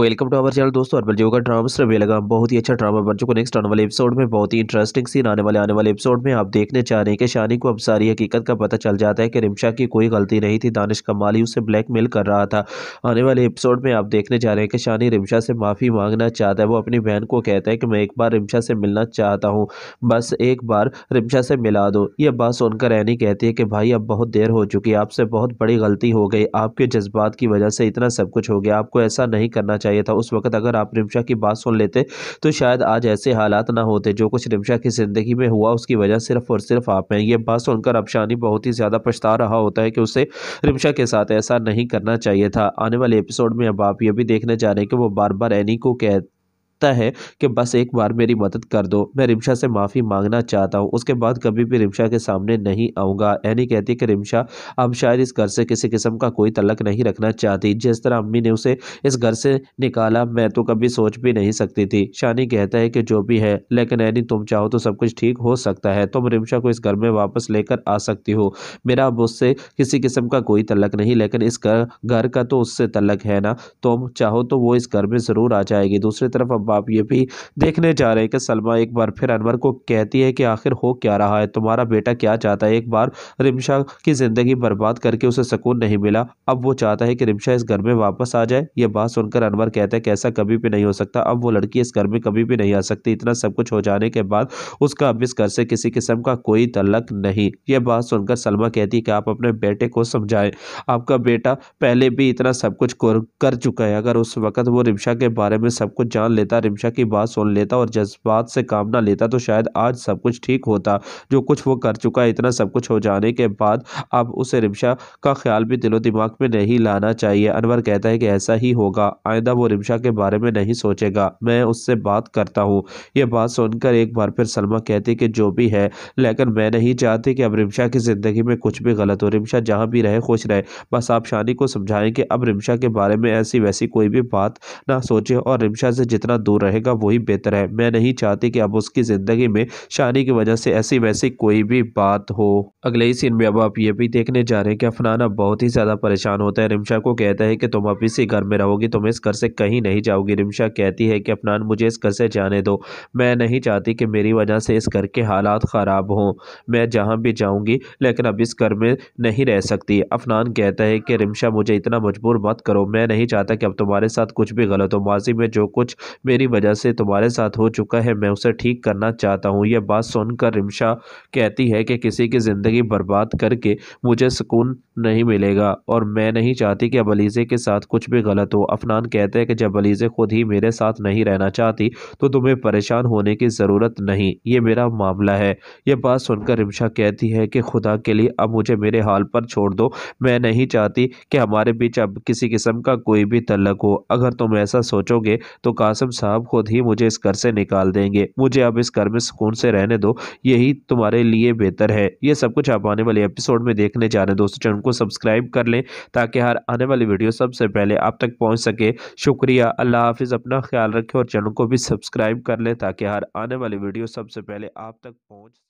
welcome to our channel दोस्तों अरबल जीव का ड्रामा सर लगा बहुत ही अच्छा ड्रामा बन चुका नेक्स्ट आने वाले एपिसोड में बहुत ही इंटरेस्टिंग सीन आने वाले आने वाले एपिसोड में आप देखने चाह रहे हैं कि शानी को अब सारी हकीकत का पता चल जाता है कि रिमशा की कोई गलती नहीं थी दानिश कमाली उसे ब्लैकमेल कर रहा था आने वाले एपिसोड में आप देखने चाह रहे हैं कि शानी रिमशा से माफ़ी मांगना चाहता है वो अपनी बहन को कहता है कि मैं एक बार रिमशा से मिलना चाहता हूँ बस एक बार रिमशा से मिला दो ये बात सुनकर एनी कहती है कि भाई अब बहुत देर हो चुकी है आपसे बहुत बड़ी गलती हो गई आपके जज्बात की वजह से इतना सब कुछ हो गया आपको ऐसा नहीं करना चाहिए चाहिए था उस वक्त अगर आप रिमशा की बात सुन लेते तो शायद आज ऐसे हालात ना होते जो कुछ रिमशा की ज़िंदगी में हुआ उसकी वजह सिर्फ और सिर्फ आप हैं यह बात सुनकर अफशानी बहुत ही ज़्यादा पछता रहा होता है कि उसे रिमशा के साथ ऐसा नहीं करना चाहिए था आने वाले एपिसोड में अब आप ये भी देखने जा रहे हैं कि वो बार बार एनी को कह सकता है कि बस एक बार मेरी मदद कर दो मैं रिमशा से माफ़ी मांगना चाहता हूँ उसके बाद कभी भी रिमशा के सामने नहीं आऊँगा एनी कहती कि रिमशा अब शायद इस घर से किसी किस्म का कोई तलक नहीं रखना चाहती जिस तरह अम्मी ने उसे इस घर से निकाला मैं तो कभी सोच भी नहीं सकती थी शानी कहता है कि जो भी है लेकिन एनी तुम चाहो तो सब कुछ ठीक हो सकता है तुम रिमशा को इस घर में वापस लेकर आ सकती हो मेरा अब उससे किसी किस्म का कोई तलक नहीं लेकिन इस घर का तो उससे तलक है ना तुम चाहो तो वो इस घर में ज़रूर आ जाएगी दूसरी तरफ अब आप ये भी देखने जा रहे हैं कि सलमा एक बार फिर अनवर को कहती है कि आखिर हो क्या रहा है तुम्हारा बेटा क्या चाहता है एक बार रिमशा की ज़िंदगी बर्बाद करके उसे सुकून नहीं मिला अब वो चाहता है कि रिमशा इस घर में वापस आ जाए यह बात सुनकर अनवर कहता है कि ऐसा कभी भी नहीं हो सकता अब वो लड़की इस घर में कभी भी नहीं आ सकती इतना सब कुछ हो जाने के बाद उसका अब इस घर से किसी किस्म का कोई तलक नहीं ये बात सुनकर सलमा कहती है कि आप अपने बेटे को समझाएं आपका बेटा पहले भी इतना सब कुछ कर चुका है अगर उस वक्त वो रिमशा के बारे में सब कुछ जान लेता रिमशा की बात सुन लेता और जज्बात से काम ना लेता तो शायद आज सब कुछ ठीक होता जो कुछ वो कर चुका है इतना सब कुछ हो जाने के बाद अब उसे रिमशा का ख्याल भी दिलो दिमाग में नहीं लाना चाहिए अनवर कहता है कि ऐसा ही होगा आइंदा वो रिमशा के बारे में नहीं सोचेगा मैं उससे बात करता हूँ यह बात सुनकर एक बार फिर सलमा कहती कि जो भी है लेकिन मैं नहीं चाहती कि अब रिमशा की ज़िंदगी में कुछ भी गलत हो रिमशा जहाँ भी रहे खुश रहे बस आप शानी को समझाएं कि अब रिमशा के बारे में ऐसी वैसी कोई भी बात ना सोचे और रिमशा से जितना दूर रहेगा वही बेहतर है मैं नहीं चाहती कि अब उसकी ज़िंदगी में शानी की वजह से ऐसी वैसी कोई भी बात हो अगले ही सीन में अब आप ये भी देखने जा रहे हैं कि अफनान अब बहुत ही ज़्यादा परेशान होता है रिमशा को कहता है कि तुम अब इसी घर में रहोगी तुम इस घर से कहीं नहीं जाओगी रिमशा कहती है कि अफनान मुझे इस घर से जाने दो मैं नहीं चाहती कि मेरी वजह से इस घर के हालात ख़राब हों मैं जहाँ भी जाऊँगी लेकिन अब इस घर में नहीं रह सकती अफनान कहता है कि रिमशा मुझे इतना मजबूर मत करो मैं नहीं चाहता कि अब तुम्हारे साथ कुछ भी गलत हो माजी में जो कुछ मेरी मेरी वजह से तुम्हारे साथ हो चुका है मैं उसे ठीक करना चाहता हूँ यह बात सुनकर रिमशा कहती है कि किसी की ज़िंदगी बर्बाद करके मुझे सुकून नहीं मिलेगा और मैं नहीं चाहती कि अलीजे के साथ कुछ भी गलत हो अफनान कहते हैं कि जब अलीज़े खुद ही मेरे साथ नहीं रहना चाहती तो तुम्हें परेशान होने की ज़रूरत नहीं ये मेरा मामला है यह बात सुनकर रिमशा कहती है कि खुदा के लिए अब मुझे मेरे हाल पर छोड़ दो मैं नहीं चाहती कि हमारे बीच अब किसी किस्म का कोई भी तलक हो अगर तुम ऐसा सोचोगे तो कासम साहब साहब खुद ही मुझे इस घर से निकाल देंगे मुझे अब इस घर में सुकून से रहने दो यही तुम्हारे लिए बेहतर है ये सब कुछ आप आने वाले एपिसोड में देखने जा रहे हैं दोस्तों चैनल को सब्सक्राइब कर लें ताकि हर आने वाली वीडियो सबसे पहले आप तक पहुँच सके शुक्रिया अल्लाह हाफिज़ अपना ख्याल रखें और चैनल को भी सब्सक्राइब कर लें ताकि हर आने वाली वीडियो सबसे पहले आप तक पहुँच